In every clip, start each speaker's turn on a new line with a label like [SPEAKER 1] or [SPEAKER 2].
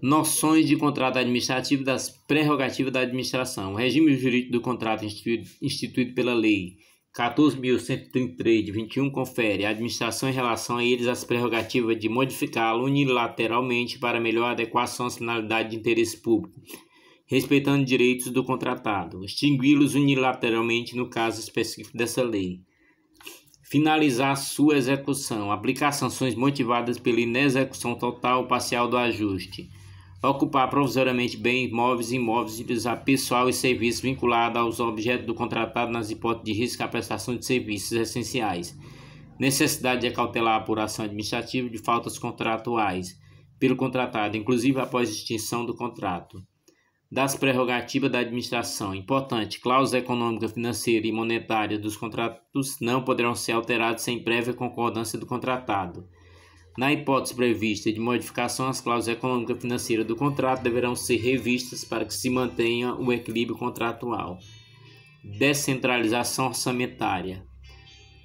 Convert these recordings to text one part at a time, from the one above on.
[SPEAKER 1] Noções de contrato administrativo das prerrogativas da administração. O regime jurídico do contrato instituído, instituído pela Lei 14.133 de 21 confere à administração em relação a eles as prerrogativas de modificá-lo unilateralmente para melhor adequação às finalidades de interesse público, respeitando direitos do contratado, extingui-los unilateralmente no caso específico dessa lei finalizar sua execução, aplicar sanções motivadas pela inexecução total ou parcial do ajuste, ocupar provisoriamente bens, móveis e imóveis e utilizar pessoal e serviços vinculados aos objetos do contratado nas hipóteses de risco à prestação de serviços essenciais. Necessidade de acautelar a apuração administrativa de faltas contratuais pelo contratado, inclusive após extinção do contrato. Das prerrogativas da administração. Importante, cláusula econômica, financeira e monetária dos contratos não poderão ser alteradas sem prévia concordância do contratado na hipótese prevista de modificação, as cláusulas econômica financeira do contrato deverão ser revistas para que se mantenha o equilíbrio contratual. Descentralização orçamentária.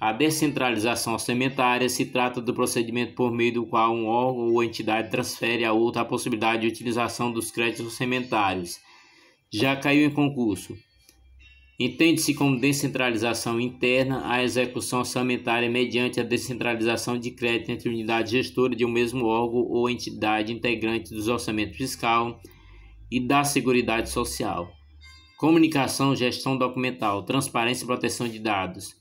[SPEAKER 1] A descentralização orçamentária se trata do procedimento por meio do qual um órgão ou entidade transfere a outra a possibilidade de utilização dos créditos orçamentários. Já caiu em concurso. Entende-se como descentralização interna a execução orçamentária mediante a descentralização de crédito entre unidades gestoras de um mesmo órgão ou entidade integrante dos orçamentos fiscal e da Seguridade Social. Comunicação, gestão documental, transparência e proteção de dados.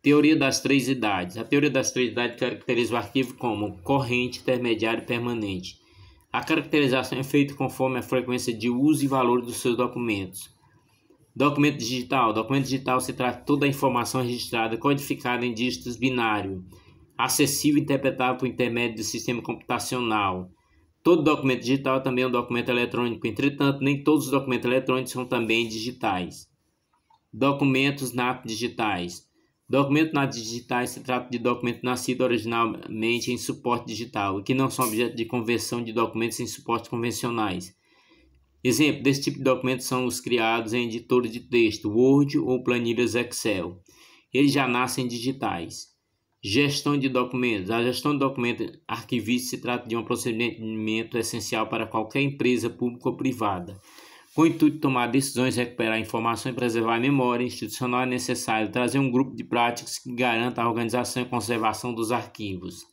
[SPEAKER 1] Teoria das três idades. A teoria das três idades caracteriza o arquivo como corrente, intermediário e permanente. A caracterização é feita conforme a frequência de uso e valor dos seus documentos. Documento digital. Documento digital se trata de toda a informação registrada, codificada em dígitos binário, acessível e interpretável por intermédio do sistema computacional. Todo documento digital também é um documento eletrônico, entretanto, nem todos os documentos eletrônicos são também digitais. Documentos NAP digitais. Documento NAP digitais se trata de documento nascido originalmente em suporte digital, que não são objeto de conversão de documentos em suportes convencionais Exemplo desse tipo de documento são os criados em editores de texto, Word ou planilhas Excel. Eles já nascem digitais. Gestão de documentos. A gestão de documentos arquivistas se trata de um procedimento essencial para qualquer empresa pública ou privada. Com o intuito de tomar decisões, recuperar informação e preservar a memória institucional, é necessário trazer um grupo de práticas que garanta a organização e conservação dos arquivos.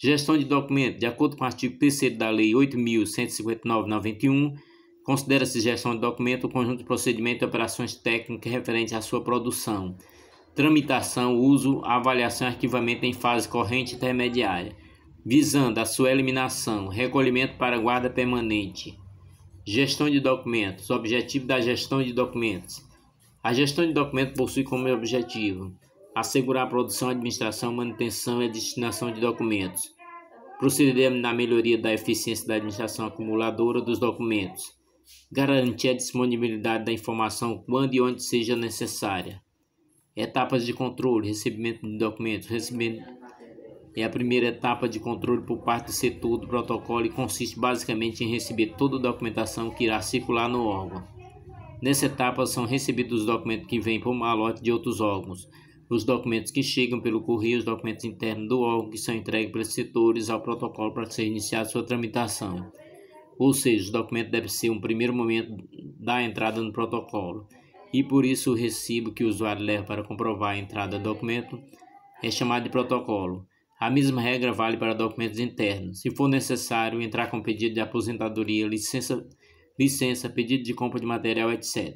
[SPEAKER 1] Gestão de documento, de acordo com o artigo 3 da Lei 8.159/91, considera-se gestão de documento o conjunto de procedimentos e operações técnicas referentes à sua produção, tramitação, uso, avaliação e arquivamento em fase corrente intermediária, visando a sua eliminação, recolhimento para guarda permanente. Gestão de documentos, objetivo da gestão de documentos. A gestão de documentos possui como objetivo assegurar a produção, administração, manutenção e a destinação de documentos. proceder na melhoria da eficiência da administração acumuladora dos documentos. Garantir a disponibilidade da informação quando e onde seja necessária. Etapas de controle, recebimento de documentos. Recebimento é a primeira etapa de controle por parte do setor do protocolo e consiste basicamente em receber toda a documentação que irá circular no órgão. Nessa etapa são recebidos os documentos que vêm por malote de outros órgãos os documentos que chegam pelo correio, os documentos internos do órgão que são entregues pelos setores ao protocolo para ser iniciada sua tramitação. Ou seja, o documento deve ser um primeiro momento da entrada no protocolo. E por isso o recibo que o usuário leva para comprovar a entrada do documento é chamado de protocolo. A mesma regra vale para documentos internos. Se for necessário entrar com pedido de aposentadoria, licença, licença pedido de compra de material, etc.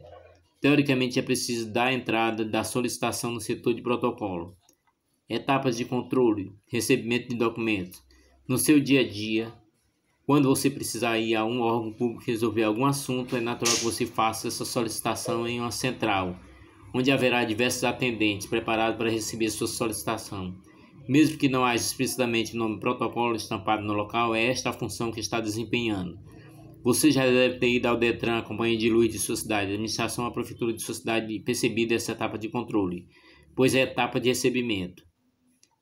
[SPEAKER 1] Teoricamente, é preciso dar entrada da solicitação no setor de protocolo. Etapas de controle, recebimento de documentos. No seu dia a dia, quando você precisar ir a um órgão público resolver algum assunto, é natural que você faça essa solicitação em uma central, onde haverá diversos atendentes preparados para receber sua solicitação. Mesmo que não haja explicitamente o nome protocolo estampado no local, é esta a função que está desempenhando. Você já deve ter ido ao Detran, a companhia de luz de sua cidade, a administração, a prefeitura de sua cidade e percebido essa etapa de controle, pois é a etapa de recebimento.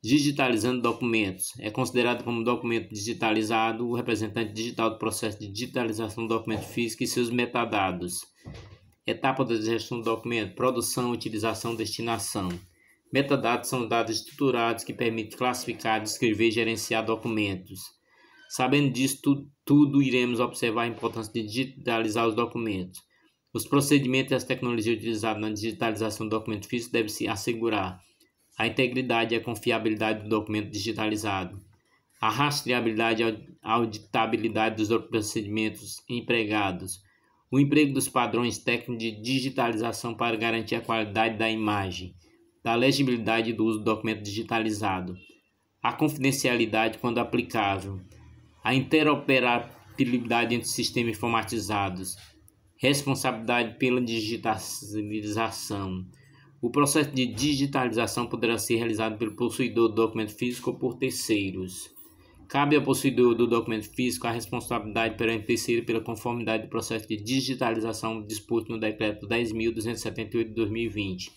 [SPEAKER 1] Digitalizando documentos. É considerado como documento digitalizado o representante digital do processo de digitalização do documento físico e seus metadados. Etapa da gestão do documento: produção, utilização, destinação. Metadados são dados estruturados que permitem classificar, descrever e gerenciar documentos. Sabendo disso, tu, tudo iremos observar a importância de digitalizar os documentos. Os procedimentos e as tecnologias utilizadas na digitalização do documento físico devem se assegurar a integridade e a confiabilidade do documento digitalizado, a rastreabilidade e a auditabilidade dos procedimentos empregados, o emprego dos padrões técnicos de digitalização para garantir a qualidade da imagem, da legibilidade do uso do documento digitalizado, a confidencialidade quando aplicável a interoperabilidade entre sistemas informatizados, responsabilidade pela digitalização. O processo de digitalização poderá ser realizado pelo possuidor do documento físico ou por terceiros. Cabe ao possuidor do documento físico a responsabilidade perante terceiro pela conformidade do processo de digitalização disposto no Decreto 10.278 de 2020.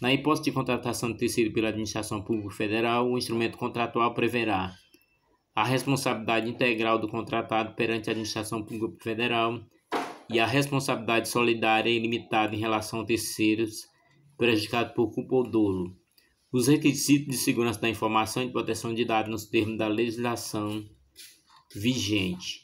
[SPEAKER 1] Na hipótese de contratação de terceiro pela Administração Pública Federal, o instrumento contratual preverá a responsabilidade integral do contratado perante a administração pública federal e a responsabilidade solidária e limitada em relação a terceiros prejudicados por culpa ou dolo. Os requisitos de segurança da informação e de proteção de dados nos termos da legislação vigente.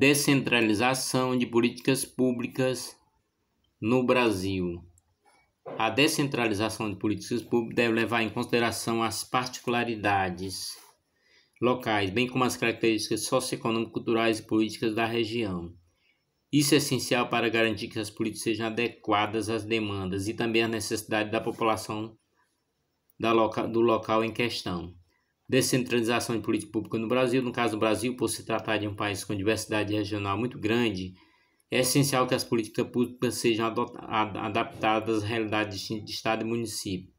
[SPEAKER 1] descentralização de políticas públicas no Brasil. A descentralização de políticas públicas deve levar em consideração as particularidades locais, bem como as características socioeconômicas, culturais e políticas da região. Isso é essencial para garantir que as políticas sejam adequadas às demandas e também às necessidades da população do local em questão descentralização de política pública no Brasil. No caso do Brasil, por se tratar de um país com diversidade regional muito grande, é essencial que as políticas públicas sejam adaptadas à realidade distinta de Estado e município.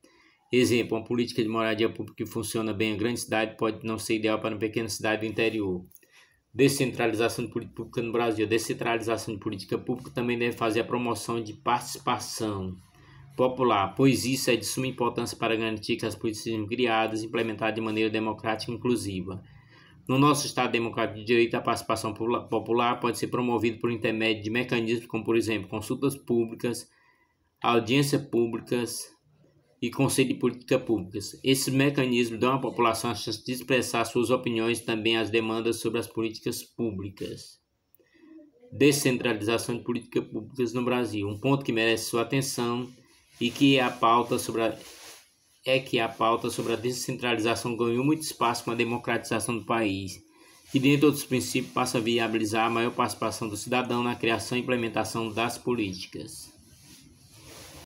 [SPEAKER 1] Exemplo, uma política de moradia pública que funciona bem em grande cidade pode não ser ideal para uma pequena cidade do interior. Descentralização de política pública no Brasil. A descentralização de política pública também deve fazer a promoção de participação popular, pois isso é de suma importância para garantir que as políticas sejam criadas e implementadas de maneira democrática e inclusiva. No nosso Estado Democrático de Direito, a participação popular pode ser promovida por intermédio de mecanismos como, por exemplo, consultas públicas, audiências públicas e conselho de política públicas. Esses mecanismos dão à população a chance de expressar suas opiniões e também as demandas sobre as políticas públicas. Descentralização de políticas públicas no Brasil. Um ponto que merece sua atenção e que a pauta sobre a, é que a pauta sobre a descentralização ganhou muito espaço com a democratização do país, que dentre dos princípios passa a viabilizar a maior participação do cidadão na criação e implementação das políticas.